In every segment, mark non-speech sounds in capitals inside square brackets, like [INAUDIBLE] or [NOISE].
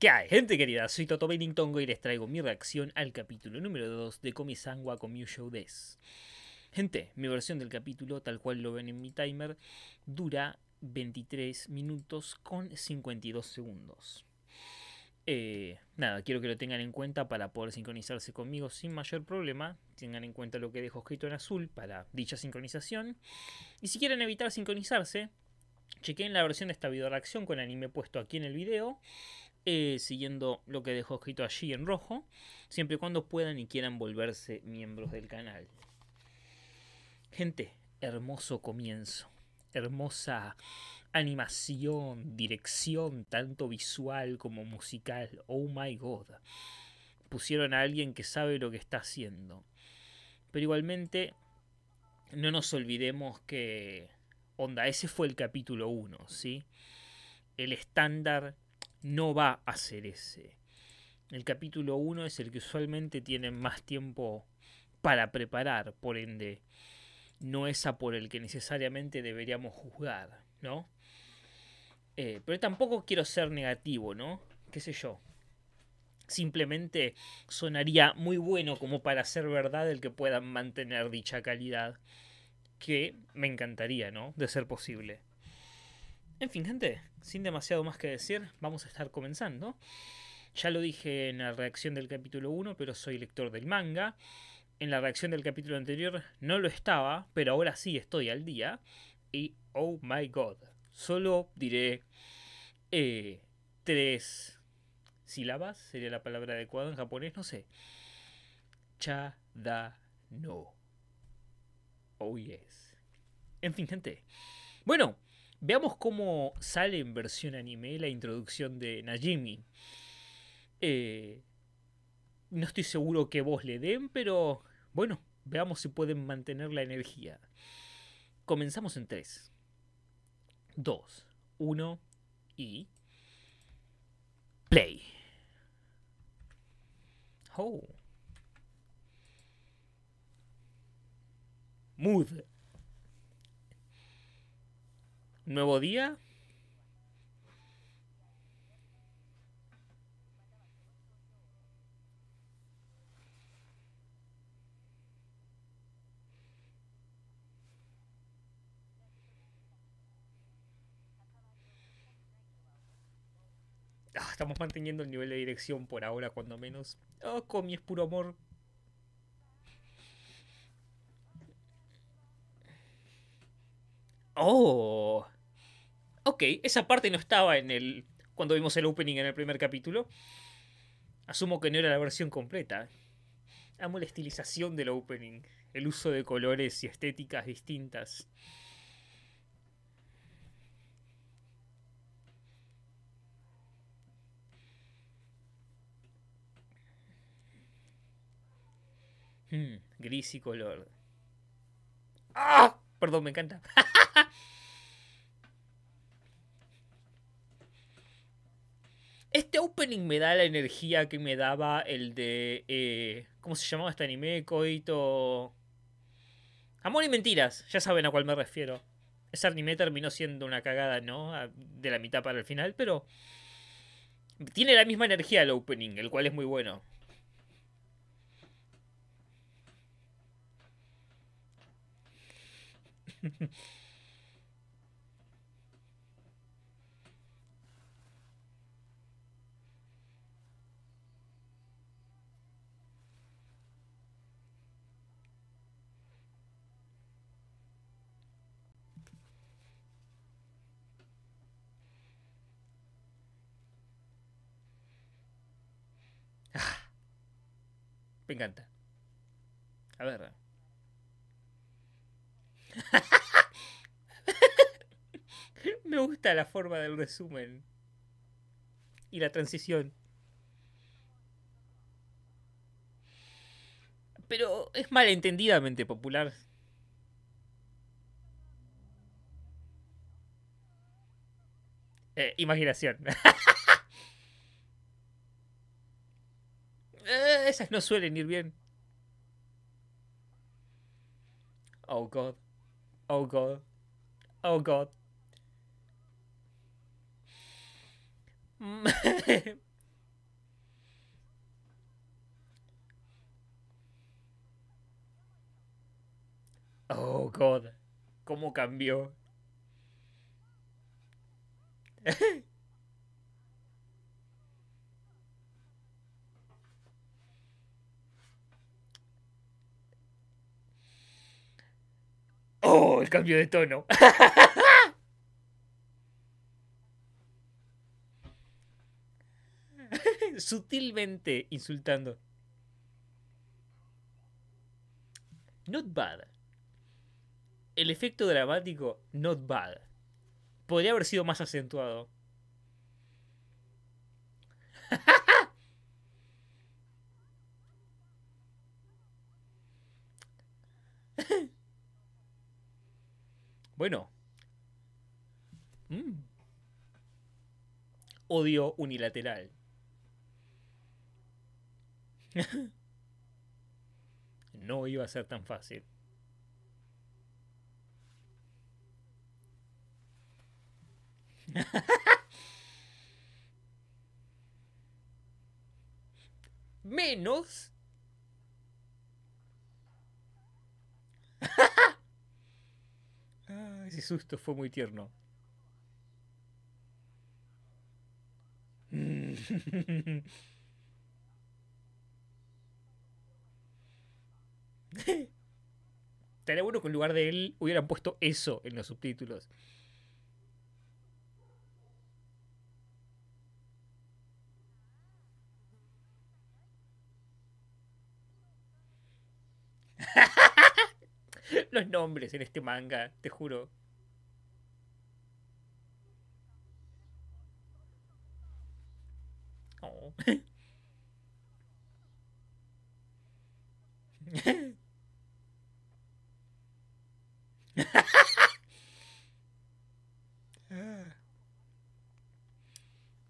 ¿Qué hay, gente querida? Soy Toto Benningtongo y les traigo mi reacción al capítulo número 2 de Comisangua Show Des. Gente, mi versión del capítulo, tal cual lo ven en mi timer, dura 23 minutos con 52 segundos. Eh, nada, quiero que lo tengan en cuenta para poder sincronizarse conmigo sin mayor problema. Tengan en cuenta lo que dejo escrito en azul para dicha sincronización. Y si quieren evitar sincronizarse, chequen la versión de esta video reacción con anime puesto aquí en el video eh, siguiendo lo que dejó escrito allí en rojo, siempre y cuando puedan y quieran volverse miembros del canal. Gente, hermoso comienzo, hermosa animación, dirección, tanto visual como musical. Oh my god. Pusieron a alguien que sabe lo que está haciendo. Pero igualmente, no nos olvidemos que... Onda, ese fue el capítulo 1, ¿sí? El estándar no va a ser ese. El capítulo 1 es el que usualmente tienen más tiempo para preparar, por ende, no es a por el que necesariamente deberíamos juzgar, ¿no? Eh, pero tampoco quiero ser negativo, ¿no? ¿Qué sé yo? Simplemente sonaría muy bueno como para ser verdad el que puedan mantener dicha calidad, que me encantaría, ¿no? De ser posible. En fin, gente, sin demasiado más que decir, vamos a estar comenzando. Ya lo dije en la reacción del capítulo 1, pero soy lector del manga. En la reacción del capítulo anterior no lo estaba, pero ahora sí estoy al día. Y oh my god, solo diré eh, tres sílabas, sería la palabra adecuada en japonés, no sé. Cha, no. Oh yes. En fin, gente. Bueno, Veamos cómo sale en versión anime la introducción de Najimi. Eh, no estoy seguro que vos le den, pero bueno, veamos si pueden mantener la energía. Comenzamos en 3, 2, 1 y... Play. Oh. Mood. Nuevo día. Ah, estamos manteniendo el nivel de dirección por ahora, cuando menos. Oh, Comi es puro amor. Oh. Ok, esa parte no estaba en el. cuando vimos el opening en el primer capítulo. Asumo que no era la versión completa. Amo la estilización del opening, el uso de colores y estéticas distintas. Hmm, gris y color. ¡Ah! Perdón, me encanta. [LAUGHS] Este opening me da la energía que me daba el de. Eh, ¿Cómo se llamaba este anime? Coito. Amor y mentiras. Ya saben a cuál me refiero. Ese anime terminó siendo una cagada, ¿no? De la mitad para el final, pero. Tiene la misma energía el opening, el cual es muy bueno. [LAUGHS] Ah. Me encanta. A ver. [LAUGHS] Me gusta la forma del resumen. Y la transición. Pero es malentendidamente popular. Eh, imaginación. [LAUGHS] esas no suelen ir bien. Oh God. Oh God. Oh God. [LAUGHS] oh God. ¿Cómo cambió? [LAUGHS] Oh, el cambio de tono. [LAUGHS] Sutilmente insultando. Not bad. El efecto dramático, not bad. Podría haber sido más acentuado. Bueno. Mm. Odio unilateral. [LAUGHS] no iba a ser tan fácil. [LAUGHS] Menos Ese susto fue muy tierno. [LAUGHS] Estaría bueno que en lugar de él hubieran puesto eso en los subtítulos. [LAUGHS] los nombres en este manga, te juro.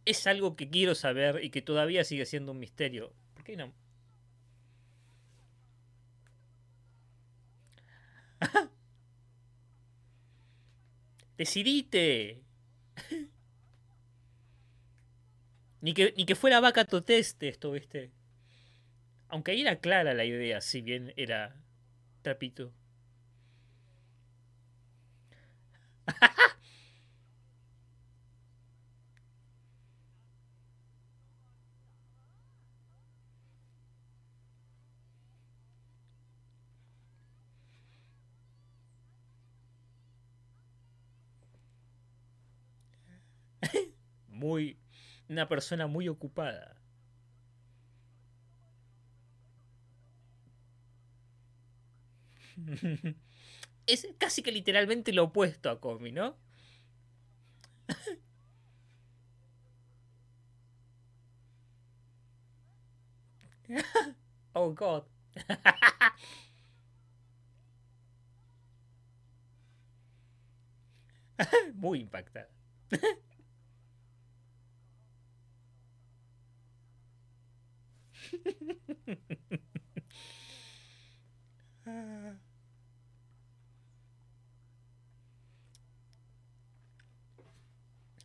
es algo que quiero saber y que todavía sigue siendo un misterio. ¿Por qué no? [LAUGHS] ¡Decidite! [LAUGHS] Ni que, ni que fuera vaca toteste esto, ¿viste? Aunque ahí era clara la idea, si bien era trapito. una persona muy ocupada. [LAUGHS] es casi que literalmente lo opuesto a Comi, ¿no? [LAUGHS] oh god. [LAUGHS] Muy impactada.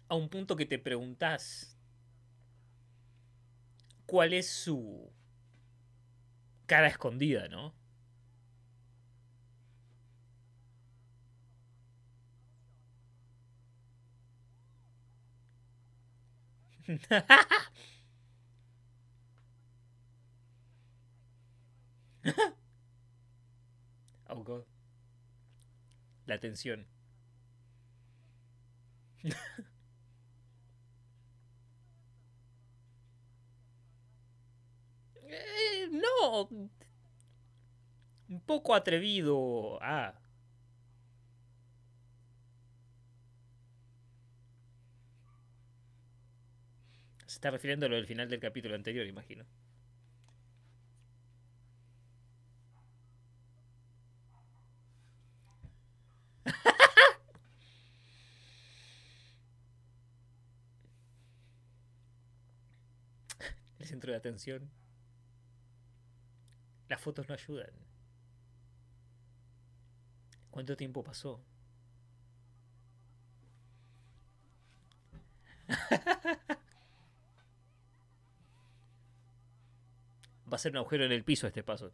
A un punto que te preguntás cuál es su cara escondida, ¿no? [LAUGHS] Eh, no. Un poco atrevido. Ah. Se está refiriendo a lo del final del capítulo anterior, imagino. centro de atención. Las fotos no ayudan. ¿Cuánto tiempo pasó? [LAUGHS] Va a ser un agujero en el piso este paso.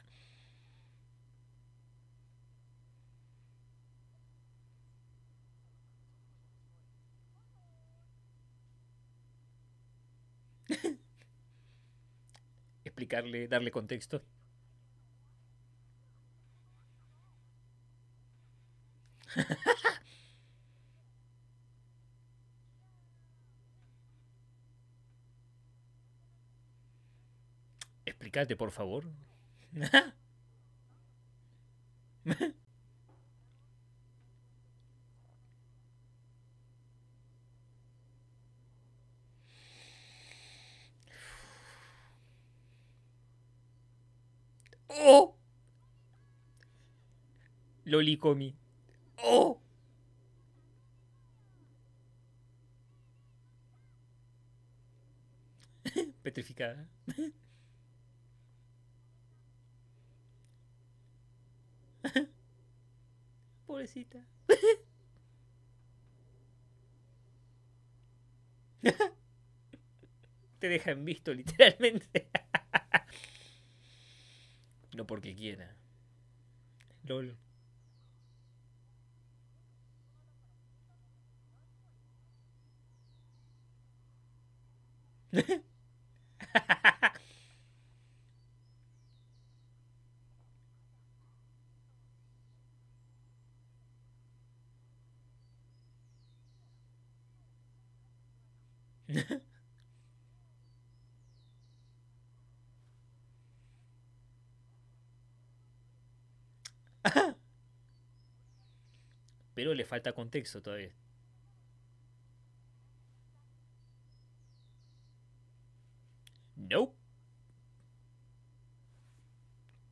[LAUGHS] Explicarle, darle contexto. [LAUGHS] Explícate, por favor. [LAUGHS] Lolicomi. ¡Oh! [LAUGHS] Petrificada. [LAUGHS] Pobrecita. [LAUGHS] Te dejan visto literalmente. no porque quiera. LOL. Pero le falta contexto todavía. Nope.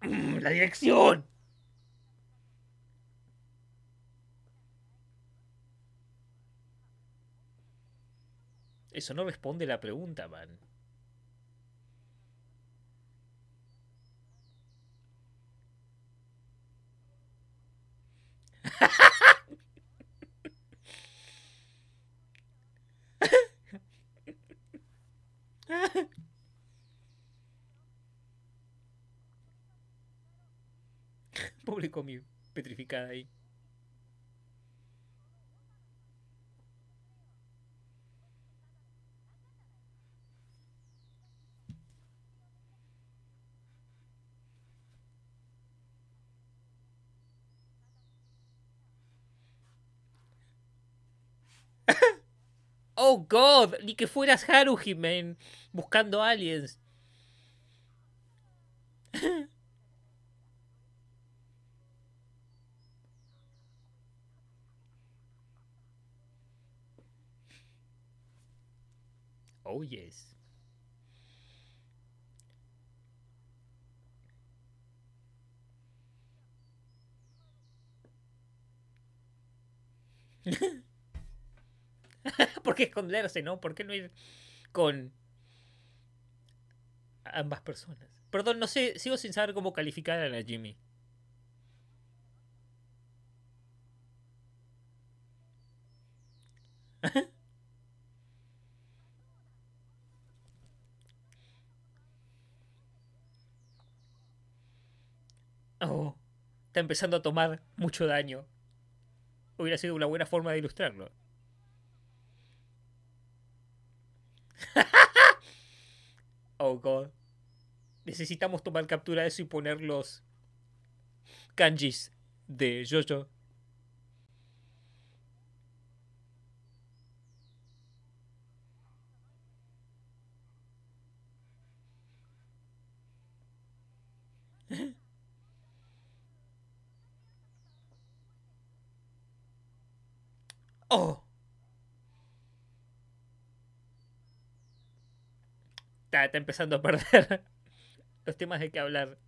[CLEARS THROAT] La dirección. Eso no responde la pregunta, man. público, mi petrificada ahí. [LAUGHS] Oh God, ni que fueras Haruhi, man, buscando aliens. [LAUGHS] Oh, yes. [LAUGHS] ¿Por qué esconderse, no? ¿Por qué no ir con ambas personas? Perdón, no sé, sigo sin saber cómo calificar a la Jimmy. [LAUGHS] Oh, está empezando a tomar mucho daño. Hubiera sido una buena forma de ilustrarlo. [LAUGHS] oh, God. Necesitamos tomar captura de eso y poner los kanjis de Jojo Oh. Está, empezando a perder [LAUGHS] los temas de que hablar.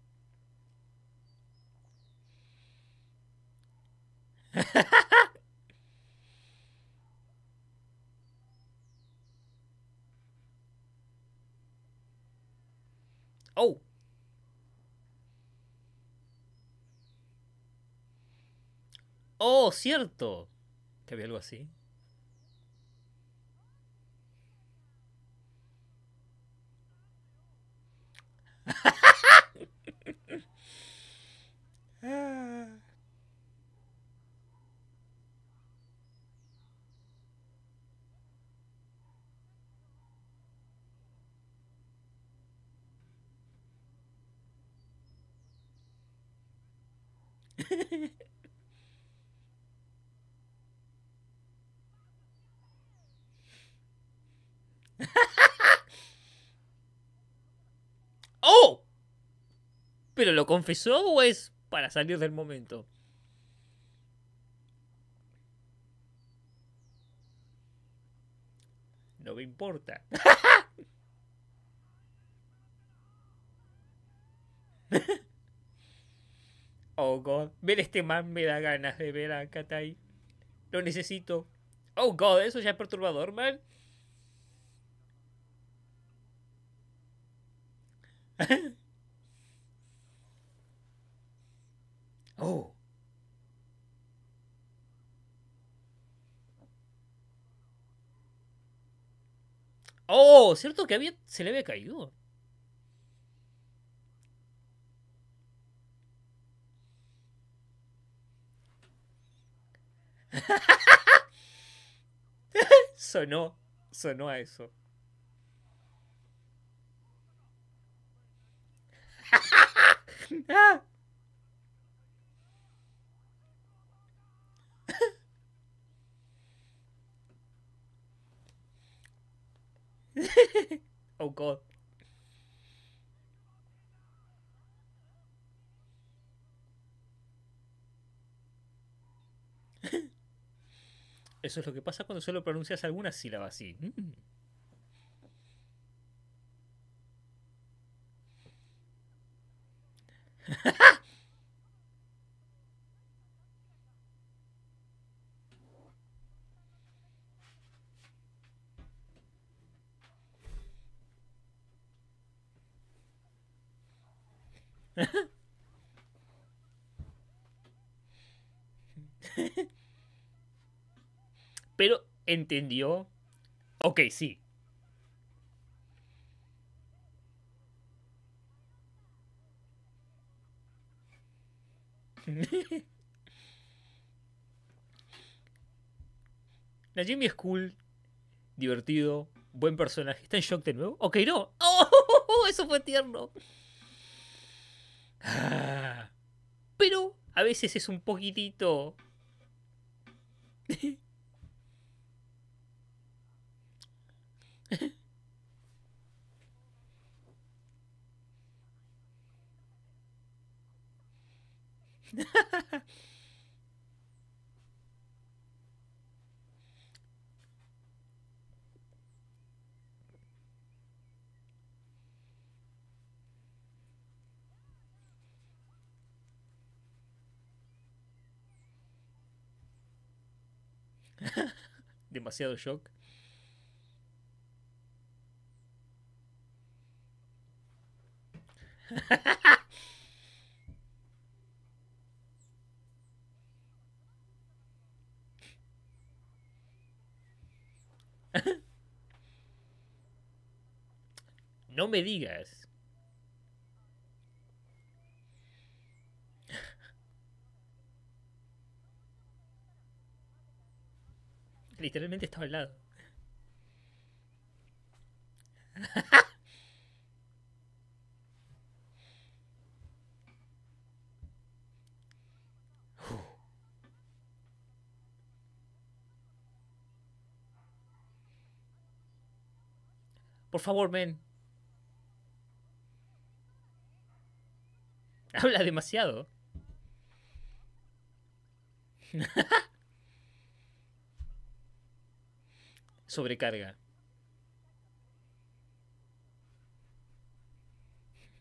[LAUGHS] oh. Oh, cierto que había algo así. [LAUGHS] ¿Lo confesó o es para salir del momento? No me importa. [LAUGHS] oh god, ver este man me da ganas de ver a Katai. Lo necesito. Oh god, eso ya es perturbador, man. [LAUGHS] Oh. Oh, cierto que había, se le había caído. [LAUGHS] sonó, sonó a eso. [LAUGHS] [LAUGHS] Eso es lo que pasa cuando solo pronuncias algunas sílabas, así. Mm. [LAUGHS] Pero entendió. Ok, sí. [LAUGHS] Najimi es cool, divertido, buen personaje. ¿Está en shock de nuevo? Ok, no. [LAUGHS] Oh, eso fue tierno. Ah. Pero a veces es un poquitito Ha ha ha. [LAUGHS] Demasiado shock. [LAUGHS] no me digas. Literalmente estaba al lado. Por favor, men. Habla demasiado. [LAUGHS] sobrecarga.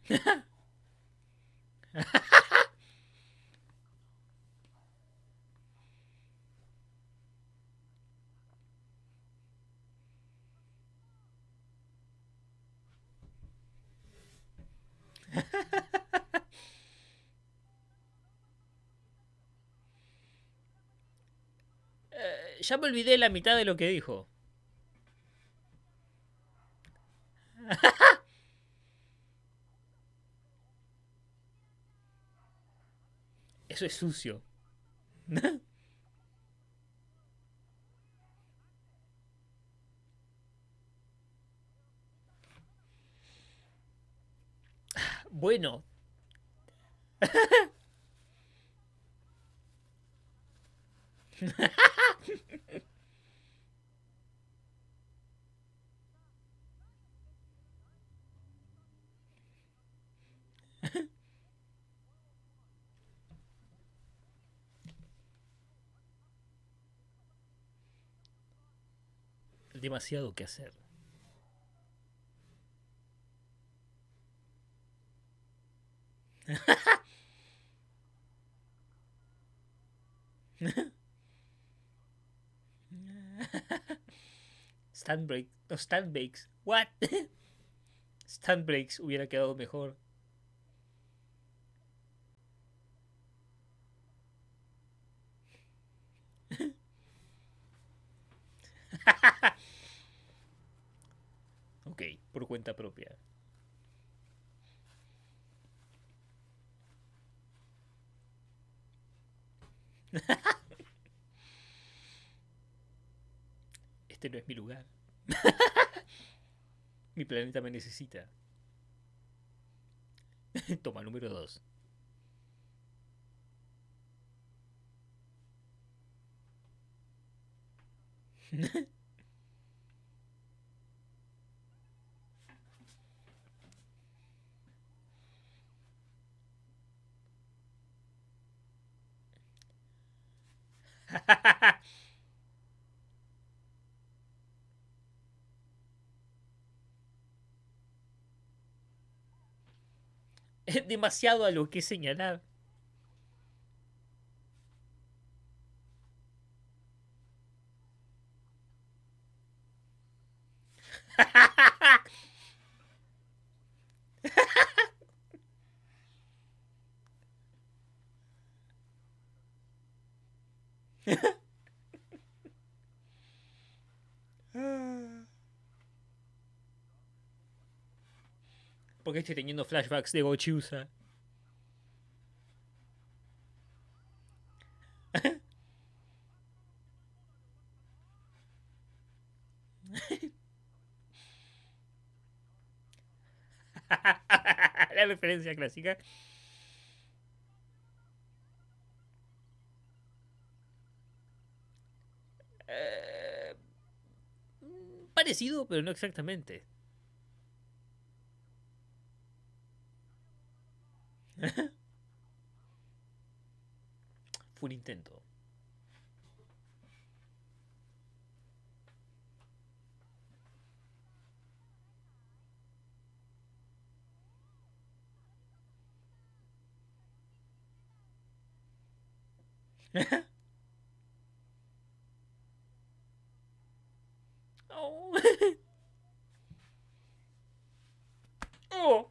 [LAUGHS] Eh, ya me olvidé la mitad de lo que dijo. [LAUGHS] Eso es sucio. [LAUGHS] bueno. [LAUGHS] Demasiado que hacer. [LAUGHS] Stand break, no, stand breaks. What? [LAUGHS] Stand breaks hubiera quedado mejor. [LAUGHS] Okay, por cuenta propia. [LAUGHS] este no es mi lugar. [LAUGHS] mi planeta me necesita. Toma número 2. [LAUGHS] es demasiado a lo que señalar. porque njeno flashback flashbacks de Gochusa? referencia clásica. Eh, parecido, pero no exactamente. [LAUGHS] Fue un intento. oh. [LAUGHS] oh.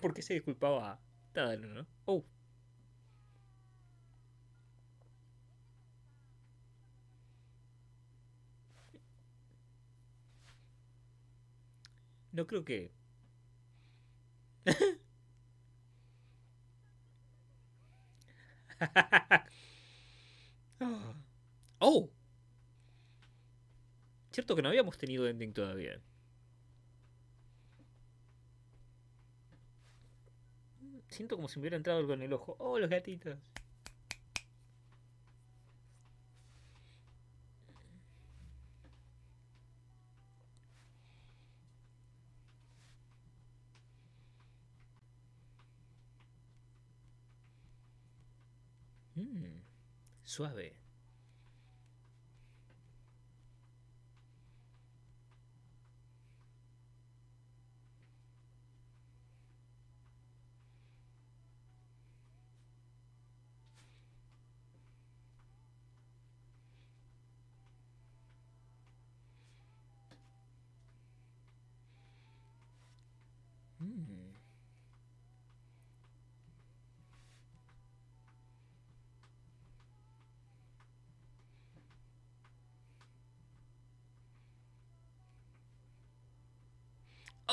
¿Por qué se disculpaba? Tadano, ¿no? Oh. No creo que... [LAUGHS] ¡Oh! Cierto que no habíamos tenido ending todavía. Siento como si me hubiera entrado algo en el ojo. ¡Oh, los gatitos! suave.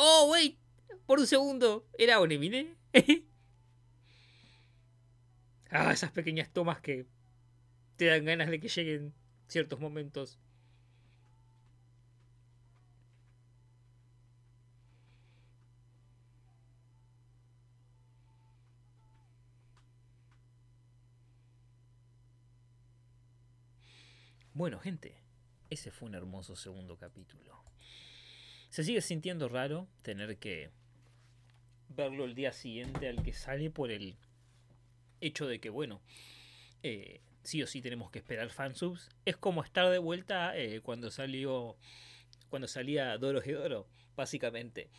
Oh, wait, por un segundo, era Onemine. [LAUGHS] ah, esas pequeñas tomas que te dan ganas de que lleguen ciertos momentos. Bueno, gente, ese fue un hermoso segundo capítulo. Se sigue sintiendo raro tener que verlo el día siguiente al que sale por el hecho de que, bueno, eh, sí o sí tenemos que esperar fansubs. Es como estar de vuelta eh, cuando salió. Cuando salía Doro doro básicamente.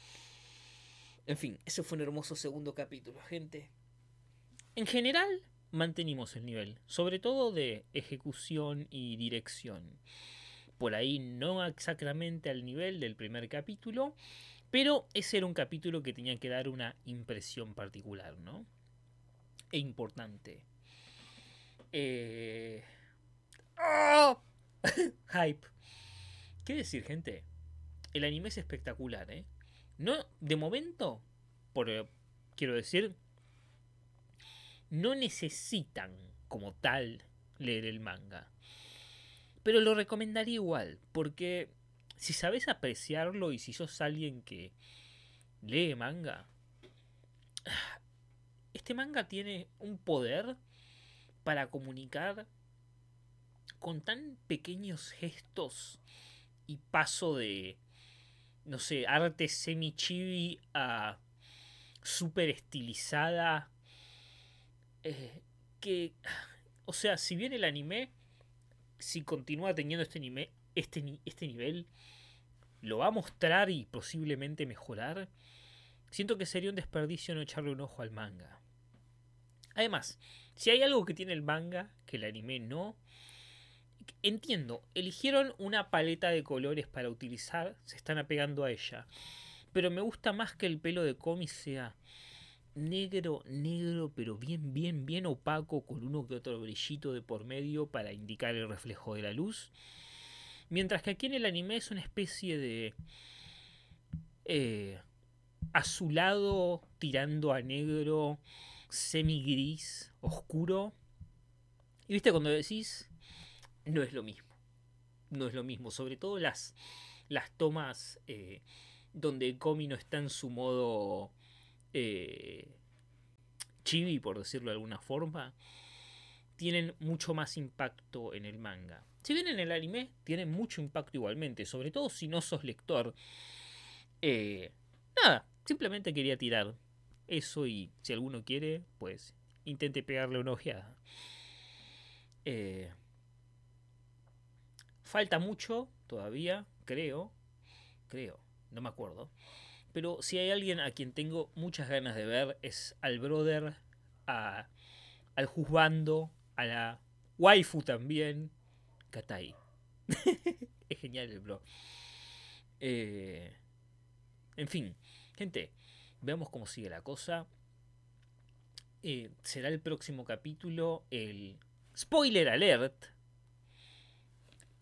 En fin, ese fue un hermoso segundo capítulo, gente. En general, mantenimos el nivel, sobre todo de ejecución y dirección por ahí no exactamente al nivel del primer capítulo, pero ese era un capítulo que tenía que dar una impresión particular, ¿no? E importante. Eh, ¡ah! [LAUGHS] Hype. ¿Qué decir, gente? El anime es espectacular, ¿eh? No, de momento, por, eh, quiero decir, no necesitan como tal leer el manga. Pero lo recomendaría igual, porque si sabes apreciarlo y si sos alguien que lee manga, este manga tiene un poder para comunicar con tan pequeños gestos y paso de, no sé, arte semi-chibi a súper estilizada. Eh, que, o sea, si bien el anime si continúa teniendo este, nivel este, este nivel, lo va a mostrar y posiblemente mejorar, siento que sería un desperdicio no echarle un ojo al manga. Además, si hay algo que tiene el manga, que el anime no, entiendo, eligieron una paleta de colores para utilizar, se están apegando a ella, pero me gusta más que el pelo de Komi sea negro, negro, pero bien, bien, bien opaco, con uno que otro brillito de por medio para indicar el reflejo de la luz. Mientras que aquí en el anime es una especie de eh, azulado tirando a negro, semigris, oscuro. Y viste cuando decís, no es lo mismo. No es lo mismo. Sobre todo las, las tomas eh, donde Komi no está en su modo eh, chibi, por decirlo de alguna forma, tienen mucho más impacto en el manga. Si bien en el anime tienen mucho impacto igualmente, sobre todo si no sos lector. Eh, nada, simplemente quería tirar eso y si alguno quiere, pues intente pegarle una ojeada. Eh, falta mucho todavía, creo. Creo, no me acuerdo. Pero si hay alguien a quien tengo muchas ganas de ver es al brother, a, al juzgando, a la waifu también, Katai. [LAUGHS] es genial el bro. Eh, en fin, gente, veamos cómo sigue la cosa. Eh, será el próximo capítulo el spoiler alert.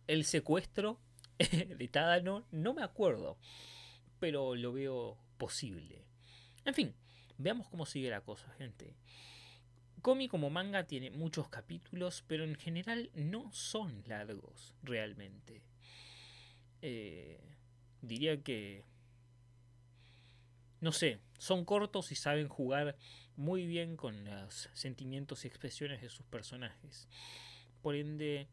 El secuestro [LAUGHS] de Tadano, no me acuerdo pero lo veo posible. En fin, veamos cómo sigue la cosa, gente. Komi como manga tiene muchos capítulos, pero en general no son largos realmente. Eh, diría que... No sé, son cortos y saben jugar muy bien con los sentimientos y expresiones de sus personajes. Por ende,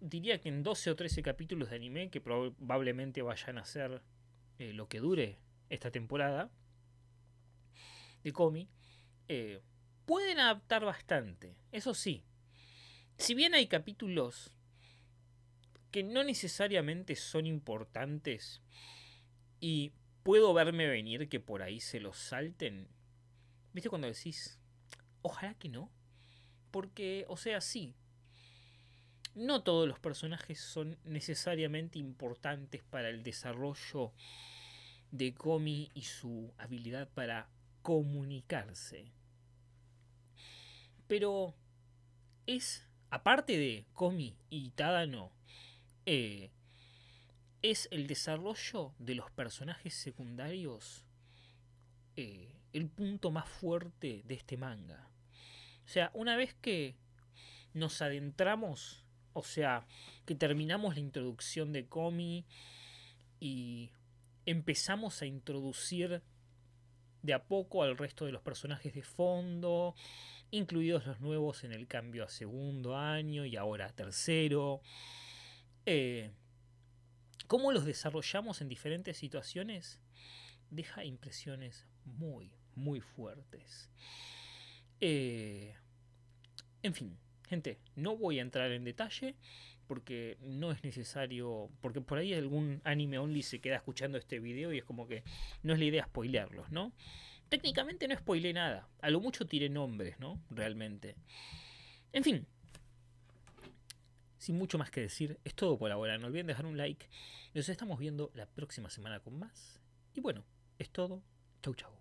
diría que en 12 o 13 capítulos de anime, que probablemente vayan a ser eh, lo que dure esta temporada de cómic, eh, pueden adaptar bastante. Eso sí, si bien hay capítulos que no necesariamente son importantes y puedo verme venir que por ahí se los salten, ¿viste cuando decís, ojalá que no? Porque, o sea, sí, no todos los personajes son necesariamente importantes para el desarrollo de Komi y su habilidad para comunicarse. Pero es, aparte de Komi y Tadano, eh, es el desarrollo de los personajes secundarios eh, el punto más fuerte de este manga. O sea, una vez que nos adentramos o sea, que terminamos la introducción de Comi y empezamos a introducir de a poco al resto de los personajes de fondo, incluidos los nuevos en el cambio a segundo año y ahora a tercero. Eh, cómo los desarrollamos en diferentes situaciones deja impresiones muy, muy fuertes. Eh, en fin, Gente, no voy a entrar en detalle porque no es necesario, porque por ahí algún anime only se queda escuchando este video y es como que no es la idea spoilearlos, ¿no? Técnicamente no spoilé nada, a lo mucho tiré nombres, ¿no? Realmente. En fin, sin mucho más que decir, es todo por ahora, no olviden dejar un like, nos estamos viendo la próxima semana con más, y bueno, es todo, chau chau.